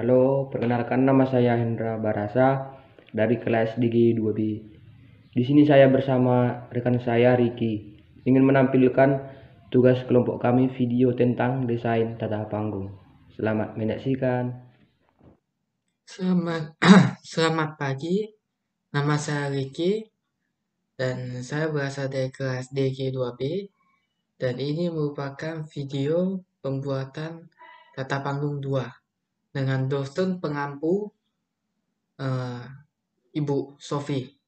Halo, perkenalkan nama saya Hendra Barasa dari kelas Digi 2B. Di sini saya bersama rekan saya Riki ingin menampilkan tugas kelompok kami video tentang desain tata panggung. Selamat menyaksikan. Selamat selamat pagi. Nama saya Riki dan saya berasal dari kelas DG 2B dan ini merupakan video pembuatan tata panggung 2 dengan dosen pengampu uh, Ibu Sofi.